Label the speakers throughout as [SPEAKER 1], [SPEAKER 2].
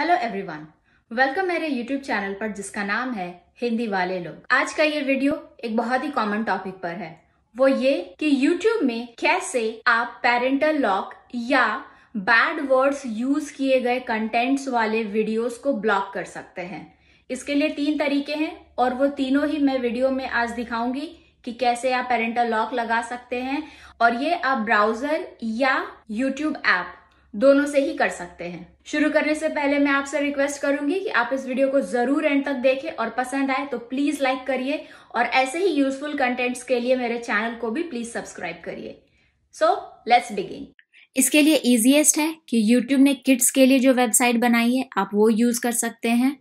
[SPEAKER 1] Hello everyone welcome मेरे YouTube channel पर जिसका नाम है हिंदी वाले लोग आज का ये वीडियो एक बहुत ही कॉमन टॉपिक पर है वो ये कि यूट्यूब में कैसे आप पेरेंटल लॉक या बैड वर्ड्स यूज किए गए कंटेंट्स वाले वीडियोस को ब्लॉक कर सकते हैं इसके लिए तीन तरीके हैं और वो तीनों ही मैं वीडियो में आज दिखाऊंगी कि कैसे आप पेरेंटल लॉक लगा सकते हैं और ये आप ब्राउजर या यूट्यूब ऐप दोनों से ही कर सकते हैं शुरू करने से पहले मैं आपसे रिक्वेस्ट करूंगी कि आप इस वीडियो को जरूर एंड तक देखें और पसंद आए तो प्लीज लाइक करिए और ऐसे ही यूजफुल कंटेंट्स के लिए मेरे चैनल को भी प्लीज सब्सक्राइब करिए सो लेट्स बिगिन इसके लिए इजीएस्ट है कि YouTube ने किड्स के लिए जो वेबसाइट बनाई है आप वो यूज कर सकते हैं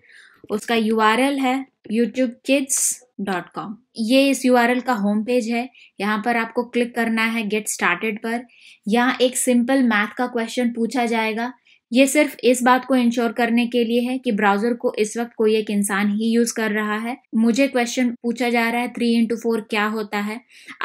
[SPEAKER 1] उसका यू है कॉम ये इस एल का होम पेज है यहाँ पर आपको क्लिक करना है गेट स्टार्टेड पर यहाँ एक सिंपल मैथ का क्वेश्चन पूछा जाएगा ये सिर्फ इस बात को इंश्योर करने के लिए है कि ब्राउजर को इस वक्त कोई एक इंसान ही यूज कर रहा है मुझे क्वेश्चन पूछा जा रहा है थ्री इंटू फोर क्या होता है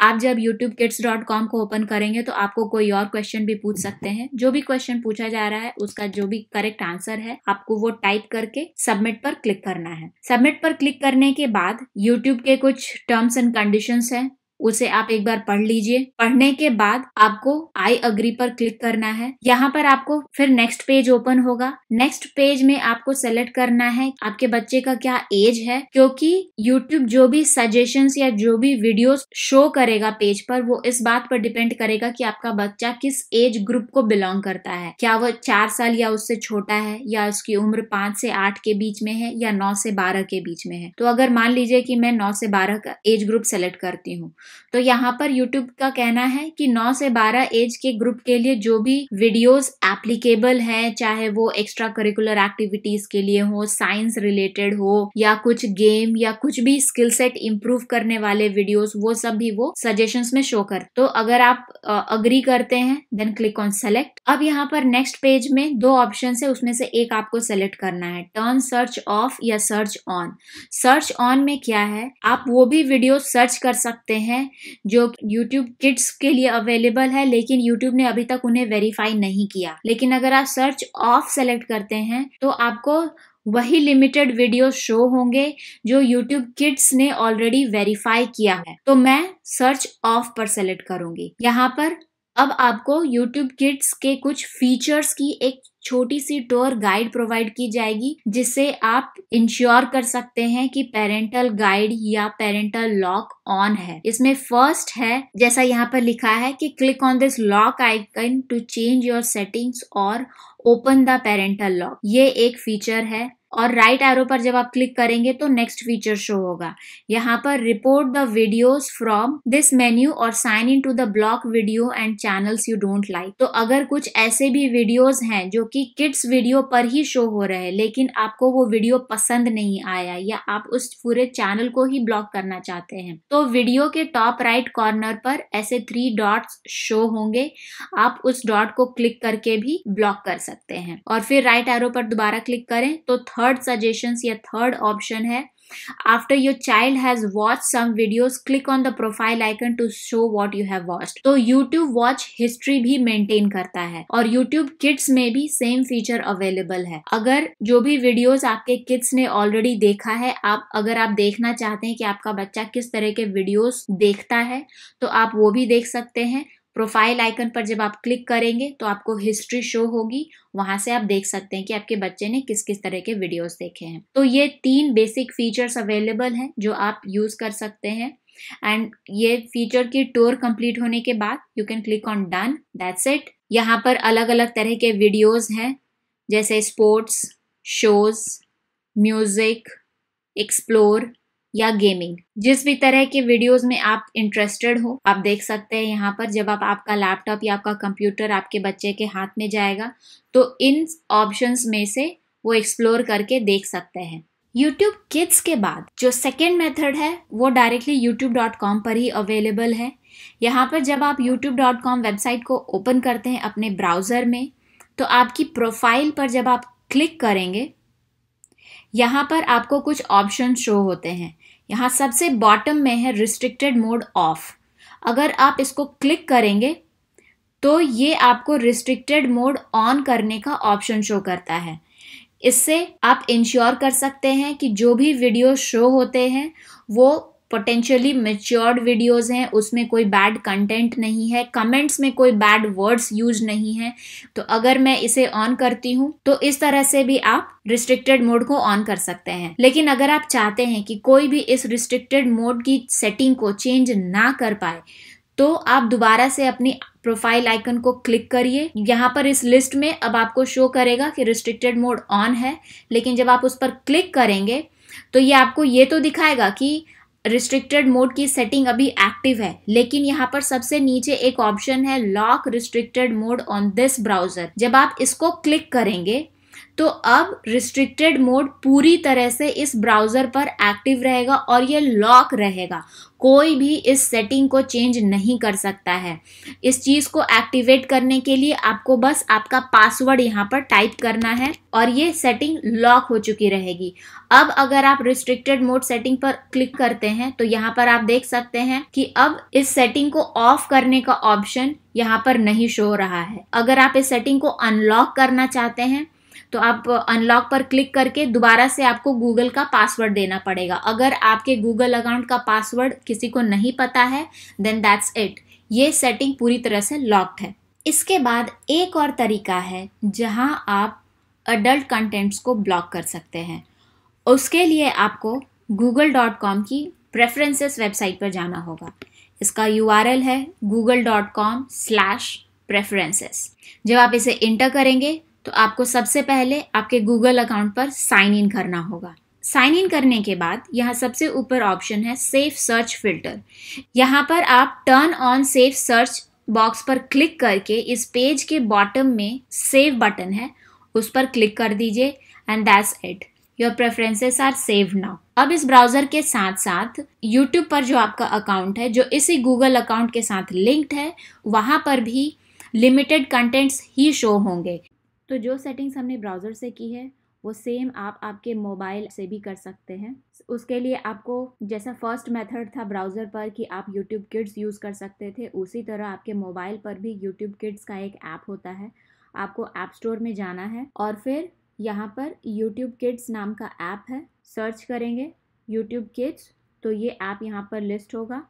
[SPEAKER 1] आप जब यूट्यूब किड्स डॉट कॉम को ओपन करेंगे तो आपको कोई और क्वेश्चन भी पूछ सकते हैं जो भी क्वेश्चन पूछा जा रहा है उसका जो भी करेक्ट आंसर है आपको वो टाइप करके सबमिट पर क्लिक करना है सबमिट पर क्लिक करने के बाद यूट्यूब के कुछ टर्म्स एंड कंडीशन है उसे आप एक बार पढ़ लीजिए पढ़ने के बाद आपको आई अग्री पर क्लिक करना है यहाँ पर आपको फिर नेक्स्ट पेज ओपन होगा नेक्स्ट पेज में आपको सेलेक्ट करना है आपके बच्चे का क्या एज है क्योंकि यूट्यूब जो भी सजेशन या जो भी वीडियो शो करेगा पेज पर वो इस बात पर डिपेंड करेगा कि आपका बच्चा किस एज ग्रुप को बिलोंग करता है क्या वो चार साल या उससे छोटा है या उसकी उम्र पांच से आठ के बीच में है या नौ से बारह के बीच में है तो अगर मान लीजिए कि मैं नौ से बारह का एज ग्रुप सेलेक्ट करती हूँ तो यहाँ पर यूट्यूब का कहना है कि 9 से 12 एज के ग्रुप के लिए जो भी वीडियोस एप्लीकेबल है चाहे वो एक्स्ट्रा करिकुलर एक्टिविटीज के लिए हो साइंस रिलेटेड हो या कुछ गेम या कुछ भी स्किल सेट इम्प्रूव करने वाले वीडियोस वो सब भी वो सजेशन में शो कर तो अगर आप अग्री करते हैं देन क्लिक ऑन सेलेक्ट अब यहाँ पर नेक्स्ट पेज में दो ऑप्शन है उसमें से एक आपको सेलेक्ट करना है टर्न सर्च ऑफ या सर्च ऑन सर्च ऑन में क्या है आप वो भी वीडियो सर्च कर सकते हैं हैं जो YouTube किड्स के लिए अवेलेबल है लेकिन YouTube ने अभी तक उन्हें वेरीफाई नहीं किया लेकिन अगर आप सर्च ऑफ सेलेक्ट करते हैं तो आपको वही लिमिटेड वीडियो शो होंगे जो YouTube किड्स ने ऑलरेडी वेरीफाई किया है तो मैं सर्च ऑफ पर सेलेक्ट करूंगी यहाँ पर अब आपको YouTube Kids के कुछ फीचर्स की एक छोटी सी टूर गाइड प्रोवाइड की जाएगी जिससे आप इंश्योर कर सकते हैं कि पेरेंटल गाइड या पेरेंटल लॉक ऑन है इसमें फर्स्ट है जैसा यहाँ पर लिखा है कि click on this lock icon to change your settings और ओपन द पेरेंटल लॉक ये एक फीचर है और राइट right एरो पर जब आप क्लिक करेंगे तो नेक्स्ट फीचर शो होगा यहाँ पर report the videos from this menu और sign in to the block video and channels you don't like तो अगर कुछ ऐसे भी वीडियोस हैं जो कि किड्स वीडियो पर ही शो हो रहे हैं लेकिन आपको वो वीडियो पसंद नहीं आया या आप उस पूरे चैनल को ही ब्लॉक करना चाहते हैं तो वीडियो के टॉप राइट कॉर्नर पर ऐसे थ्री डॉट्स शो होंगे आप उस डॉट को क्लिक करके भी ब्लॉक कर सकते हैं और फिर राइट right एरो पर दोबारा क्लिक करें तो थर्ड थर्ड सजेशन या थर्ड ऑप्शन है after your child has watch some videos click on the profile icon to show what you have watched तो यूट्यूब वॉच हिस्ट्री भी मेंटेन करता है और यूट्यूब किड्स में भी सेम फीचर अवेलेबल है अगर जो भी वीडियोज आपके किड्स ने ऑलरेडी देखा है आप अगर आप देखना चाहते हैं कि आपका बच्चा किस तरह के वीडियोज देखता है तो आप वो भी देख सकते हैं प्रोफाइल आइकन पर जब आप क्लिक करेंगे तो आपको हिस्ट्री शो होगी वहाँ से आप देख सकते हैं कि आपके बच्चे ने किस किस तरह के वीडियोस देखे हैं तो ये तीन बेसिक फीचर्स अवेलेबल हैं जो आप यूज़ कर सकते हैं एंड ये फीचर की टूर कंप्लीट होने के बाद you can click on done that's it यहाँ पर अलग अलग तरह के वीडियोज हैं जैसे स्पोर्ट्स शोज़ म्यूज़िक एक्सप्लोर या गेमिंग जिस भी तरह के वीडियोस में आप इंटरेस्टेड हो आप देख सकते हैं यहाँ पर जब आप आपका लैपटॉप या आपका कंप्यूटर आपके बच्चे के हाथ में जाएगा तो इन ऑप्शंस में से वो एक्सप्लोर करके देख सकते हैं YouTube किड्स के बाद जो सेकेंड मेथड है वो डायरेक्टली youtube.com पर ही अवेलेबल है यहाँ पर जब आप youtube.com वेबसाइट को ओपन करते हैं अपने ब्राउज़र में तो आपकी प्रोफाइल पर जब आप क्लिक करेंगे यहाँ पर आपको कुछ ऑप्शन शो होते हैं यहाँ सबसे बॉटम में है रिस्ट्रिक्टेड मोड ऑफ अगर आप इसको क्लिक करेंगे तो ये आपको रिस्ट्रिक्टेड मोड ऑन करने का ऑप्शन शो करता है इससे आप इंश्योर कर सकते हैं कि जो भी वीडियो शो होते हैं वो पोटेंशियली मेच्योर्ड वीडियोज हैं उसमें कोई बैड कंटेंट नहीं है कमेंट्स में कोई बैड वर्ड्स यूज नहीं है तो अगर मैं इसे ऑन करती हूँ तो इस तरह से भी आप रिस्ट्रिक्टेड मोड को ऑन कर सकते हैं लेकिन अगर आप चाहते हैं कि कोई भी इस रिस्ट्रिक्टेड मोड की सेटिंग को चेंज ना कर पाए तो आप दोबारा से अपनी प्रोफाइल आइकन को क्लिक करिए यहाँ पर इस लिस्ट में अब आपको शो करेगा कि रिस्ट्रिक्टेड मोड ऑन है लेकिन जब आप उस पर क्लिक करेंगे तो ये आपको ये तो दिखाएगा कि रिस्ट्रिक्टेड मोड की सेटिंग अभी एक्टिव है लेकिन यहाँ पर सबसे नीचे एक ऑप्शन है lock restricted mode on this browser जब आप इसको क्लिक करेंगे तो अब रिस्ट्रिक्टेड मोड पूरी तरह से इस ब्राउज़र पर एक्टिव रहेगा और ये लॉक रहेगा कोई भी इस सेटिंग को चेंज नहीं कर सकता है इस चीज़ को एक्टिवेट करने के लिए आपको बस आपका पासवर्ड यहाँ पर टाइप करना है और ये सेटिंग लॉक हो चुकी रहेगी अब अगर आप रिस्ट्रिक्टेड मोड सेटिंग पर क्लिक करते हैं तो यहाँ पर आप देख सकते हैं कि अब इस सेटिंग को ऑफ करने का ऑप्शन यहाँ पर नहीं शो हो रहा है अगर आप इस सेटिंग को अनलॉक करना चाहते हैं तो आप अनलॉक पर क्लिक करके दोबारा से आपको गूगल का पासवर्ड देना पड़ेगा अगर आपके गूगल अकाउंट का पासवर्ड किसी को नहीं पता है देन दैट्स इट ये सेटिंग पूरी तरह से लॉक्ड है इसके बाद एक और तरीका है जहां आप अडल्ट कंटेंट्स को ब्लॉक कर सकते हैं उसके लिए आपको गूगल डॉट कॉम की प्रेफरेंसेस वेबसाइट पर जाना होगा इसका यू आर एल है Google dot com slash preferences जब आप इसे इंटर करेंगे तो आपको सबसे पहले आपके गूगल अकाउंट पर साइन इन करना होगा साइन इन करने के बाद यहाँ सबसे ऊपर ऑप्शन है सेफ सर्च फिल्टर यहाँ पर आप turn on safe search box पर क्लिक करके इस पेज के बॉटम में सेव बटन है उस पर क्लिक कर दीजिए and that's it your preferences are save now अब इस ब्राउजर के साथ साथ यूट्यूब पर जो आपका अकाउंट है जो इसी गूगल अकाउंट के साथ लिंक्ड है वहाँ पर भी लिमिटेड कंटेंट्स ही शो होंगे तो जो सेटिंग्स हमने ब्राउज़र से की है वो सेम आप आपके मोबाइल से भी कर सकते हैं उसके लिए आपको जैसा फर्स्ट मेथड था ब्राउज़र पर कि आप यूट्यूब किड्स यूज़ कर सकते थे उसी तरह आपके मोबाइल पर भी यूट्यूब किड्स का एक ऐप होता है आपको ऐप स्टोर में जाना है और फिर यहाँ पर यूट्यूब किड्स नाम का ऐप है सर्च करेंगे यूट्यूब किड्स तो ये ऐप यहाँ पर लिस्ट होगा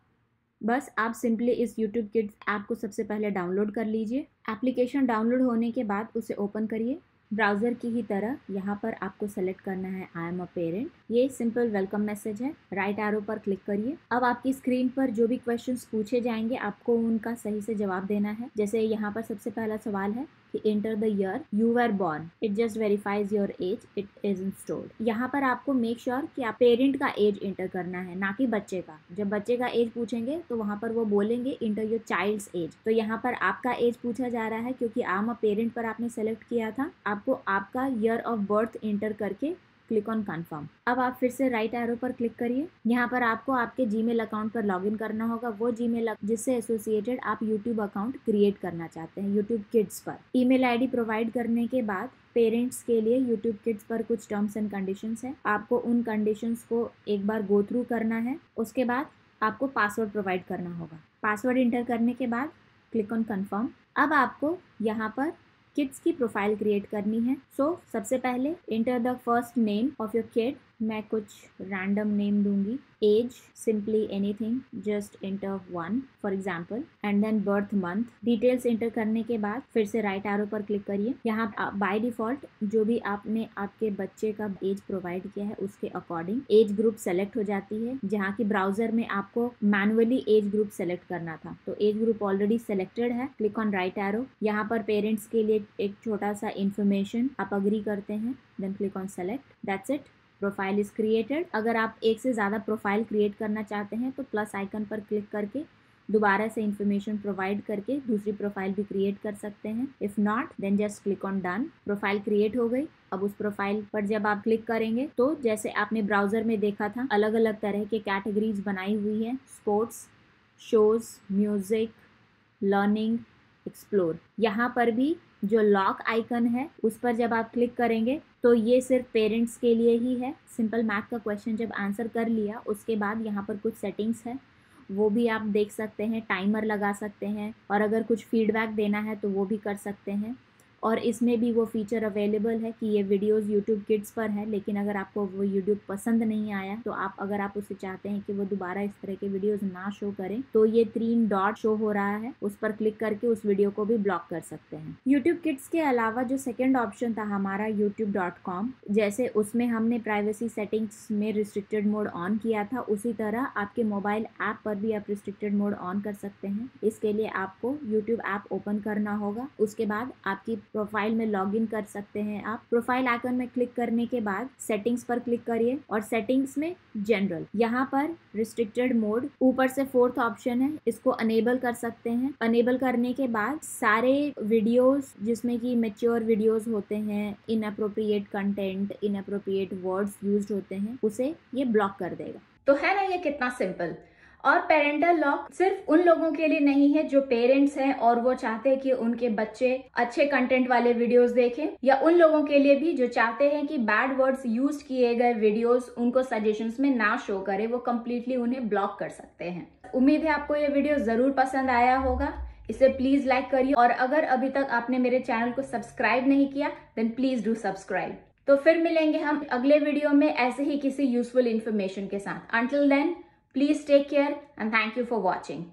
[SPEAKER 1] बस आप सिंपली इस YouTube Kids ऐप को सबसे पहले डाउनलोड कर लीजिए एप्लीकेशन डाउनलोड होने के बाद उसे ओपन करिए ब्राउज़र की ही तरह यहाँ पर आपको सेलेक्ट करना है आई एम अ पेरेंट ये सिंपल वेलकम मैसेज है राइट एरो पर क्लिक करिए अब आपकी स्क्रीन पर जो भी क्वेश्चंस पूछे जाएंगे आपको उनका सही से जवाब देना है जैसे यहाँ पर सबसे पहला सवाल है कि enter the year you are born it just verifies your age it is in store यहाँ पर आपको मेक श्योर sure कि आप पेरेंट का एज एंटर करना है ना कि बच्चे का जब बच्चे का एज पूछेंगे तो वहाँ पर वो बोलेंगे इंटर योर चाइल्ड एज तो यहाँ पर आपका एज पूछा जा रहा है क्योंकि आम पेरेंट पर आपने सेलेक्ट किया था आपको आपका ईयर ऑफ बर्थ इंटर करके क्लिक ऑन कन्फर्म अब आप फिर से राइट एरो पर क्लिक करिए यहाँ पर आपको आपके जीमेल अकाउंट पर लॉगिन करना होगा वो जीमेल जिससे एसोसिएटेड आप यूट्यूब अकाउंट क्रिएट करना चाहते हैं यूट्यूब किड्स पर ईमेल आईडी प्रोवाइड करने के बाद पेरेंट्स के लिए यूट्यूब किड्स पर कुछ टर्म्स एंड कंडीशंस हैं आपको उन कंडीशंस को एक बार गो थ्रू करना है उसके बाद आपको पासवर्ड प्रोवाइड करना होगा पासवर्ड इंटर करने के बाद क्लिक ऑन कन्फर्म अब आपको यहाँ पर किड्स की प्रोफाइल क्रिएट करनी है सो so, सबसे पहले enter the first name of your kid मैं कुछ रैंडम नेम दूंगी as simply anything just enter one for example and then birth month details enter करने के बाद फिर से राइट एरो पर क्लिक करिए यहाँ बाय डिफॉल्ट जो भी आपने आपके बच्चे का एज प्रोवाइड किया है उसके अकॉर्डिंग एज ग्रुप सेलेक्ट हो जाती है जहाँ की ब्राउजर में आपको मैनुअली एज ग्रुप सेलेक्ट करना था तो एज ग्रुप ऑलरेडी सेलेक्टेड है क्लिक ऑन राइट एरो यहाँ पर पेरेंट्स के लिए एक छोटा सा इन्फॉर्मेशन आप अग्री करते हैं then click on select that's it profile is created अगर आप एक से ज़्यादा प्रोफाइल क्रिएट करना चाहते हैं तो प्लस आइकन पर क्लिक करके दोबारा से इन्फॉर्मेशन प्रोवाइड करके दूसरी प्रोफाइल भी क्रिएट कर सकते हैं if not then just click on done profile create हो गई अब उस प्रोफाइल पर जब आप क्लिक करेंगे तो जैसे आपने ब्राउजर में देखा था अलग अलग तरह के कैटेगरीज बनाई हुई है sports shows music learning explore यहाँ पर भी जो लॉक आइकन है उस पर जब आप क्लिक करेंगे तो ये सिर्फ पेरेंट्स के लिए ही है सिंपल मैथ का क्वेश्चन जब आंसर कर लिया उसके बाद यहाँ पर कुछ सेटिंग्स है वो भी आप देख सकते हैं टाइमर लगा सकते हैं और अगर कुछ फीडबैक देना है तो वो भी कर सकते हैं और इसमें भी वो फीचर अवेलेबल है कि ये वीडियोस यूट्यूब किड्स पर है लेकिन अगर आपको वो यूट्यूब पसंद नहीं आया तो आप अगर आप उसे चाहते हैं कि वो दोबारा इस तरह के वीडियोस ना शो करें तो ये तीन डॉट शो हो रहा है उस पर क्लिक करके उस वीडियो को भी ब्लॉक कर सकते हैं यूट्यूब किड्स के अलावा जो सेकेंड ऑप्शन था हमारा यूट्यूब जैसे उसमें हमने प्राइवेसी सेटिंग्स में रिस्ट्रिक्टेड मोड ऑन किया था उसी तरह आपके मोबाइल ऐप पर भी आप रिस्ट्रिक्टेड मोड ऑन कर सकते हैं इसके लिए आपको यूट्यूब ऐप ओपन करना होगा उसके बाद आपकी प्रोफाइल में लॉगिन कर सकते हैं आप प्रोफाइल आइकन में क्लिक करने के बाद सेटिंग्स पर क्लिक करिए और सेटिंग्स में जनरल यहाँ पर रिस्ट्रिक्टेड मोड ऊपर से फोर्थ ऑप्शन है इसको अनेबल कर सकते हैं अनेबल करने के बाद सारे वीडियोस जिसमें कि मेच्योर वीडियोस होते हैं inappropriate content inappropriate words use होते हैं उसे ये ब्लॉक कर देगा तो है ना ये कितना सिंपल और पेरेंटल लॉक सिर्फ उन लोगों के लिए नहीं है जो पेरेंट्स हैं और वो चाहते हैं कि उनके बच्चे अच्छे कंटेंट वाले वीडियोस देखें या उन लोगों के लिए भी जो चाहते हैं कि बैड वर्ड्स यूज किए गए वीडियोस उनको सजेशंस में ना शो करे वो कम्प्लीटली उन्हें ब्लॉक कर सकते हैं उम्मीद है आपको ये वीडियो जरूर पसंद आया होगा इसे प्लीज लाइक करिए और अगर अभी तक आपने मेरे चैनल को सब्सक्राइब नहीं किया देन प्लीज डू सब्सक्राइब तो फिर मिलेंगे हम अगले वीडियो में ऐसे ही किसी यूजफुल इंफॉर्मेशन के साथ until then Please take care and thank you for watching.